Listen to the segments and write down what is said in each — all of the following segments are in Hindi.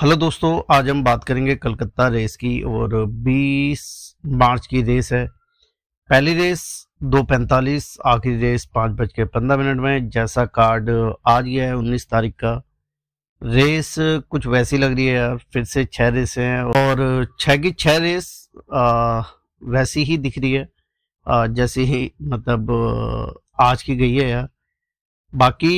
हेलो दोस्तों आज हम बात करेंगे कलकत्ता रेस की और 20 मार्च की रेस है पहली रेस दो पैंतालीस आखिरी रेस पाँच बज के पंद्रह मिनट में जैसा कार्ड आ गया है उन्नीस तारीख का रेस कुछ वैसी लग रही है यार फिर से छः रेस हैं और छः की छः रेस आ, वैसी ही दिख रही है आ, जैसी ही मतलब आज की गई है यार बाकी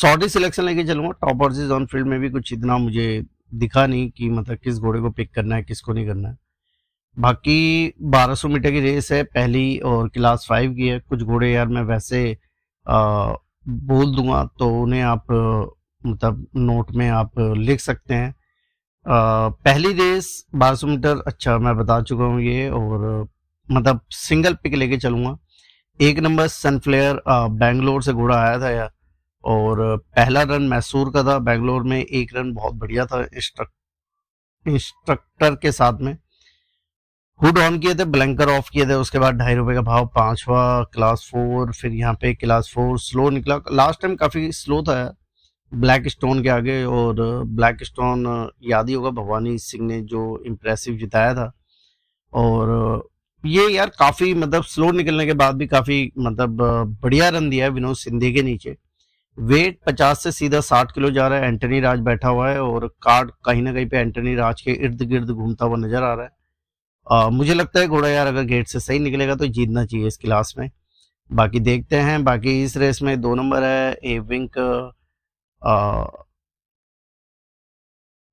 सॉर्टी सिलेक्शन लेके चलूंगा टॉप वर्सेज ऑन फील्ड में भी कुछ इतना मुझे दिखा नहीं कि मतलब किस घोड़े को पिक करना है किसको नहीं करना है बाकी 1200 मीटर की रेस है पहली और क्लास फाइव की है कुछ घोड़े यार मैं वैसे आ, बोल दूंगा तो उन्हें आप मतलब नोट में आप लिख सकते हैं आ, पहली रेस 1200 मीटर अच्छा मैं बता चुका हूँ ये और मतलब सिंगल पिक लेके चलूंगा एक नंबर सनफ्लेयर बेंगलोर से घोड़ा आया था यार और पहला रन मैसूर का था बेंगलोर में एक रन बहुत बढ़िया था इंस्ट्रक्टर के साथ में हुड ऑन किए थे ब्लैंकर ऑफ किए थे उसके बाद ढाई रुपए का भाव पांचवा क्लास फोर फिर यहाँ पे क्लास फोर स्लो निकला लास्ट टाइम काफी स्लो था ब्लैक स्टोन के आगे और ब्लैक स्टोन याद ही होगा भवानी सिंह ने जो इम्प्रेसिव जिताया था और ये यार काफी मतलब स्लो निकलने के बाद भी काफी मतलब बढ़िया रन दिया है विनोद सिंधे के नीचे वेट 50 से सीधा 60 किलो जा रहा है एंटनी राज बैठा हुआ है और कार्ड कहीं ना कहीं पे एंटनी राज के इर्द गिर्द घूमता हुआ नजर आ रहा है आ, मुझे लगता है घोड़ा यार अगर गेट से सही निकलेगा तो जीतना चाहिए इस क्लास में बाकी देखते हैं बाकी इस रेस में दो नंबर है विंक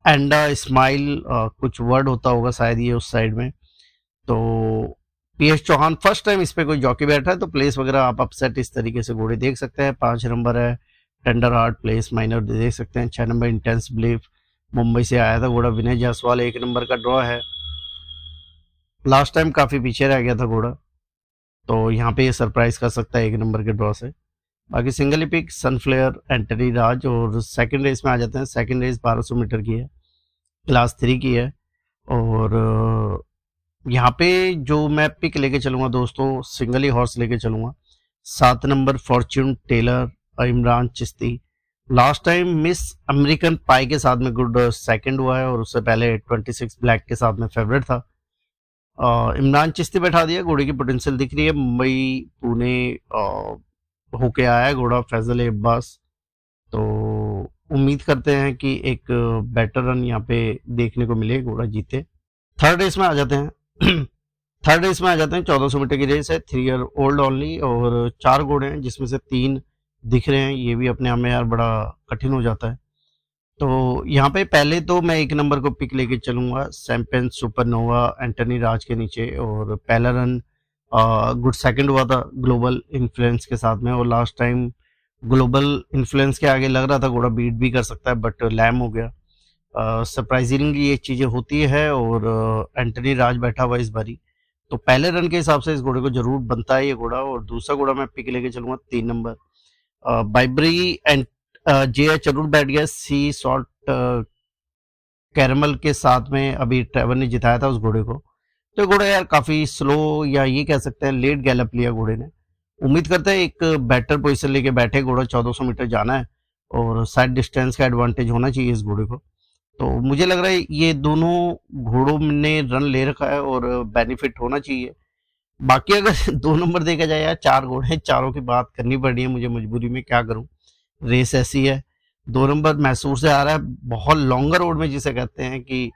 एंडा स्माइल कुछ वर्ड होता होगा शायद ये उस साइड में तो P S Chauhan first time इस पे कोई जॉकी बैठा है तो प्लेस वगैरह आप अपसेट इस तरीके से घोड़े देख सकते हैं पांच नंबर है टेंडर हार्ट प्लेस माइनर देख सकते हैं छः नंबर इंटेंस बिलीफ मुंबई से आया था घोड़ा विनय जायसवाल एक नंबर का ड्रॉ है लास्ट टाइम काफ़ी पीछे रह गया था घोड़ा तो यहाँ पे ये सरप्राइज कर सकता है एक नंबर के ड्रॉ से बाकी single pick Sunflare Antony Raj और सेकंड रेस में आ जाते हैं सेकंड रेस 1200 मीटर की है क्लास थ्री की है और यहाँ पे जो मैं पिक लेके चलूँगा दोस्तों सिंगल ही हॉर्स लेके चलूँगा सात नंबर फॉर्च्यून टेलर और Imran Chishti last time Miss American Pie के साथ में गुड सेकंड हुआ है और उससे पहले 26 ब्लैक के साथ में फेवरेट था इमरान चिश्ती बैठा दिया घोड़े की पोटेंशियल दिख रही है मुंबई पुणे होके आया है घोड़ा फैजल अब्बास तो उम्मीद करते हैं कि एक बेटर रन यहाँ पे देखने को मिले घोड़ा जीते थर्ड रेस में आ जाते हैं थर्ड रेस में आ जाते हैं 1400 मीटर की रेस है थ्री ईयर ओल्ड ओनली और चार घोड़े हैं जिसमें से तीन दिख रहे हैं ये भी अपने आप में यार बड़ा कठिन हो जाता है तो यहाँ पे पहले तो मैं एक नंबर को पिक लेके चलूंगा सैम्पेन सुपरनोवा एंटनी राज के नीचे और पहला रन गुड सेकंड हुआ था ग्लोबल इन्फ्लुएंस के साथ में और लास्ट टाइम ग्लोबल इन्फ्लुएंस के आगे लग रहा था घोड़ा बीट भी कर सकता है बट लैम हो गया सरप्राइजिंगली ये चीज़ें होती है और एंटनी राज बैठा हुआ इस बारी तो पहले रन के हिसाब से इस घोड़े को जरूर बनता है ये घोड़ा और दूसरा घोड़ा मैं पिक लेके चलूंगा तीन number Bibury Bibury and J H Arun बैठ गया सी सॉल्ट कैरमल के साथ में अभी ट्रेवर ने जिताया था उस घोड़े को तो घोड़ा यार काफ़ी स्लो या ये कह सकते हैं लेट गैलप लिया घोड़े ने उम्मीद करते हैं एक बेटर पोजिशन लेके बैठे घोड़ा सौ मीटर जाना है और साइड डिस्टेंस का एडवांटेज होना चाहिए इस घोड़े को तो मुझे लग रहा है ये दोनों घोड़ों ने रन ले रखा है और बेनिफिट होना चाहिए बाकी अगर दो नंबर देखा जाए यार चार घोड़े हैं चारों की बात करनी पड़ रही है मुझे मजबूरी में क्या करूं रेस ऐसी है दो नंबर मैसूर से आ रहा है बहुत लॉन्गर रोड में जिसे कहते हैं कि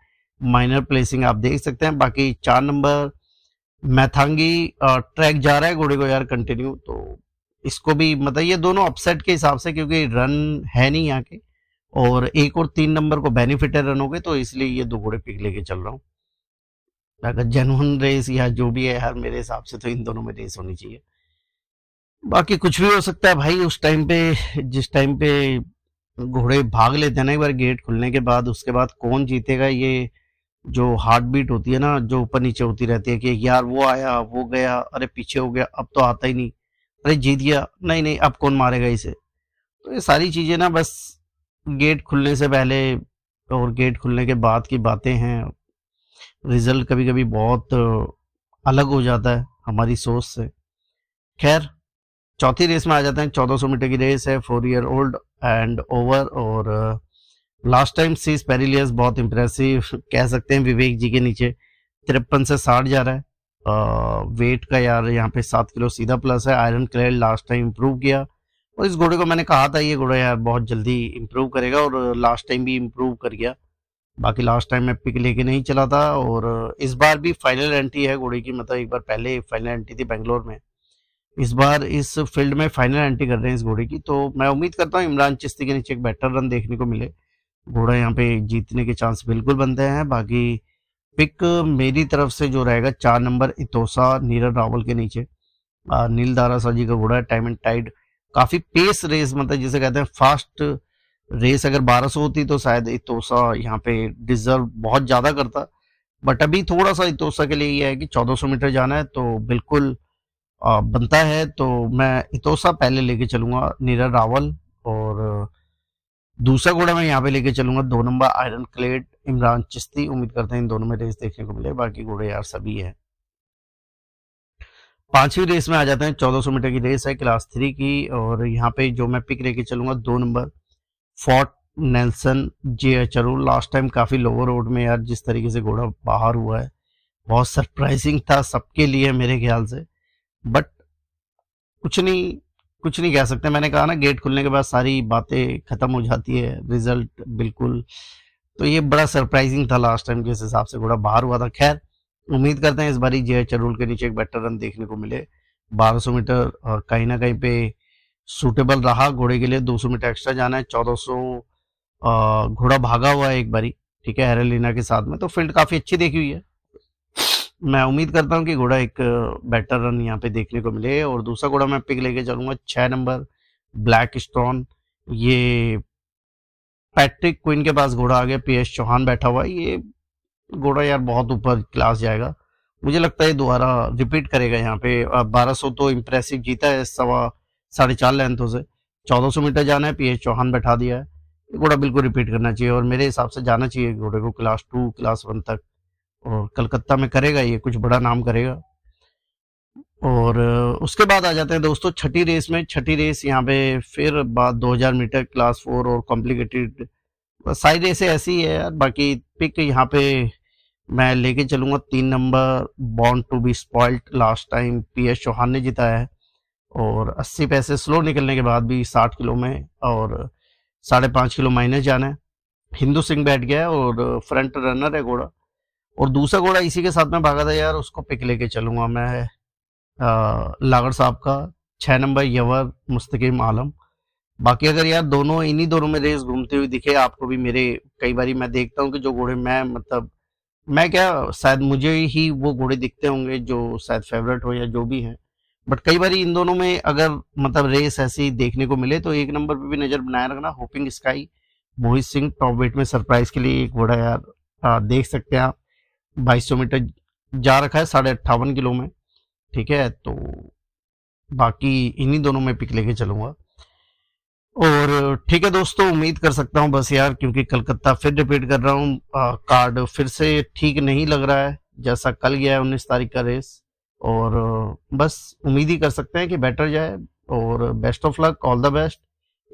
माइनर प्लेसिंग आप देख सकते हैं बाकी चार नंबर मैथांगी ट्रैक जा रहा है घोड़े को यार कंटिन्यू तो इसको भी मतलब ये दोनों अपसेट के हिसाब से क्योंकि रन है नहीं यहाँ के और एक और तीन नंबर को बेनिफिट है रनों के तो इसलिए ये दो घोड़े पिक लेके चल रहा हूँ अगर जेनवन रेस या जो भी है हर मेरे हिसाब से तो इन दोनों में रेस होनी चाहिए बाकी कुछ भी हो सकता है भाई उस टाइम पे जिस टाइम पे घोड़े भाग लेते हैं ना एक बार गेट खुलने के बाद उसके बाद कौन जीतेगा ये जो हार्ट बीट होती है ना जो ऊपर नीचे होती रहती है कि यार वो आया वो गया अरे पीछे हो गया अब तो आता ही नहीं अरे जीत गया नहीं नहीं अब कौन मारेगा इसे तो ये सारी चीज़ें ना बस गेट खुलने से पहले और गेट खुलने के बाद की बातें हैं रिज़ल्ट कभी कभी बहुत अलग हो जाता है हमारी सोच से खैर चौथी रेस में आ जाते हैं 1400 मीटर की रेस है four year old and over और last uh, time Seas Perilous बहुत इंप्रेसिव कह सकते हैं विवेक जी के नीचे तिरपन से साठ जा रहा है वेट uh, का यार यहाँ पे सात किलो सीधा प्लस है Iron Clad last time improve किया और इस घोड़े को मैंने कहा था ये घोड़ा यार बहुत जल्दी इम्प्रूव करेगा और लास्ट टाइम भी इम्प्रूव कर गया बाकी लास्ट टाइम मैं पिक लेके नहीं चला था और इस बार भी फाइनल एंट्री है घोड़े की मतलब एक बार पहले फाइनल एंट्री थी बेंगलोर में इस बार इस फील्ड में फाइनल एंट्री कर रहे हैं इस घोड़े की तो मैं उम्मीद करता हूँ इमरान चिश्ती के नीचे एक बेटर रन देखने को मिले घोड़ा यहाँ पे जीतने के चांस बिल्कुल बनते हैं बाकी पिक मेरी तरफ से जो रहेगा चार नंबर इतोसा नीरज रावल के नीचे नील दारा साजी का घोड़ा है टाइम एंड टाइड काफ़ी पेस रेस मतलब जिसे कहते हैं फास्ट रेस अगर 1200 होती तो शायद इतोसा यहाँ पे डिजर्व बहुत ज़्यादा करता बट अभी थोड़ा सा इतोसा के लिए यह है कि 1400 मीटर जाना है तो बिल्कुल आ, बनता है तो मैं इतोसा पहले लेके चलूंगा नीरा रावल और दूसरा घोड़ा मैं यहाँ पे लेके चलूंगा दो number Iron Clad Imran Chishti उम्मीद करते हैं इन दोनों में रेस देखने को मिले बाकी घोड़े यार सभी है पांचवी रेस में आ जाते हैं 1400 मीटर की रेस है क्लास थ्री की और यहाँ पे जो मैं पिक लेके चलूंगा दो number Fort Nelson J H last time काफ़ी लोअर रोड में यार जिस तरीके से घोड़ा बाहर हुआ है बहुत सरप्राइजिंग था सबके लिए मेरे ख्याल से बट कुछ नहीं कुछ नहीं कह सकते मैंने कहा ना गेट खुलने के बाद सारी बातें ख़त्म हो जाती है रिजल्ट बिल्कुल तो ये बड़ा सरप्राइजिंग था लास्ट टाइम जिस हिसाब से घोड़ा बाहर हुआ था खैर उम्मीद करते हैं इस बारी जे एच के नीचे एक बेटर रन देखने को मिले 1200 मीटर और कहीं ना कहीं पे सूटेबल रहा घोड़े के लिए 200 मीटर एक्स्ट्रा जाना है 1400 घोड़ा भागा हुआ है एक बारी ठीक है हेरेलिना के साथ में तो फील्ड काफ़ी अच्छी देखी हुई है मैं उम्मीद करता हूँ कि घोड़ा एक बेटर रन यहाँ पे देखने को मिले और दूसरा घोड़ा मैं पिक लेके चलूंगा छह नंबर ब्लैक स्टोन ये पैट्रिक क्विन के पास घोड़ा आ गया पी एस चौहान बैठा हुआ ये घोड़ा यार बहुत ऊपर क्लास जाएगा मुझे लगता है दोबारा रिपीट करेगा यहाँ पे बारह तो इम्प्रेसिव जीता है सवा साढ़े चार लेंथों से चौदह सौ मीटर जाना है पीएच चौहान बैठा दिया है ये घोड़ा बिल्कुल रिपीट करना चाहिए और मेरे हिसाब से जाना चाहिए घोड़े को क्लास टू क्लास वन तक और कलकत्ता में करेगा ये कुछ बड़ा नाम करेगा और उसके बाद आ जाते हैं दोस्तों छठी रेस में छठी रेस यहाँ पे फिर बाद 2000 मीटर क्लास फोर और कॉम्प्लिकेटेड सारी रेसें ऐसी है यार बाकी पिक यहाँ पे मैं लेके चलूंगा तीन number Bond to Be Spoiled last time P S Chauhan ने जिताया है और 80 पैसे स्लो निकलने के बाद भी 60 किलो में और साढ़े पाँच किलो माइनस जाना है हिंदू सिंह बैठ गया और फ्रंट रनर है घोड़ा और दूसरा घोड़ा इसी के साथ में भागा था यार उसको पिक लेके चलूंगा मैं लागर साहब का छः नंबर यवर मुस्तकीम आलम बाकी अगर यार दोनों इन्हीं दोनों में रेस घूमते हुए दिखे आपको भी मेरे कई बार मैं देखता हूँ कि जो घोड़े मैं मतलब मैं क्या शायद मुझे ही वो घोड़े दिखते होंगे जो शायद फेवरेट हो या जो भी हैं बट कई बार इन दोनों में अगर मतलब रेस ऐसी देखने को मिले तो एक नंबर पे भी नजर बनाए रखना Hoping Sky Mohit Singh top weight में सरप्राइज के लिए एक घोड़ा यार आ, देख सकते हैं आप बाईस मीटर जा रखा है साढ़े अट्ठावन किलो में ठीक है तो बाकी इन्हीं दोनों में पिक लेके चलूंगा और ठीक है दोस्तों उम्मीद कर सकता हूं बस यार क्योंकि कलकत्ता फिर रिपीट कर रहा हूं कार्ड फिर से ठीक नहीं लग रहा है जैसा कल गया है उन्नीस तारीख का रेस और बस उम्मीद ही कर सकते हैं कि बेटर जाए और best of luck all the best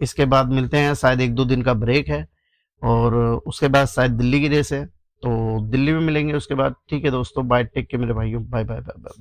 इसके बाद मिलते हैं शायद एक दो दिन का ब्रेक है और उसके बाद शायद दिल्ली की रेस है तो दिल्ली में मिलेंगे उसके बाद ठीक है दोस्तों बाय टेक के मेरे भाइयों bye bye bye bye bye